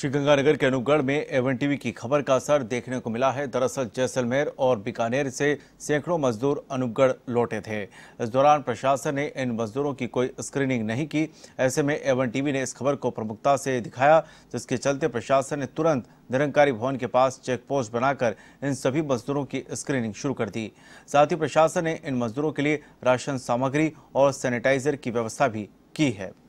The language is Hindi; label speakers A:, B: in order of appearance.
A: श्रीगंगानगर के अनुगढ़ में एवन टीवी की खबर का असर देखने को मिला है दरअसल जैसलमेर और बीकानेर से सैकड़ों मजदूर अनुगढ़ लौटे थे इस दौरान प्रशासन ने इन मजदूरों की कोई स्क्रीनिंग नहीं की ऐसे में एवन टीवी ने इस खबर को प्रमुखता से दिखाया जिसके चलते प्रशासन ने तुरंत निरंकारी भवन के पास चेक पोस्ट बनाकर इन सभी मजदूरों की स्क्रीनिंग शुरू कर दी साथ ही प्रशासन ने इन मजदूरों के लिए राशन सामग्री और सैनिटाइजर की व्यवस्था भी की है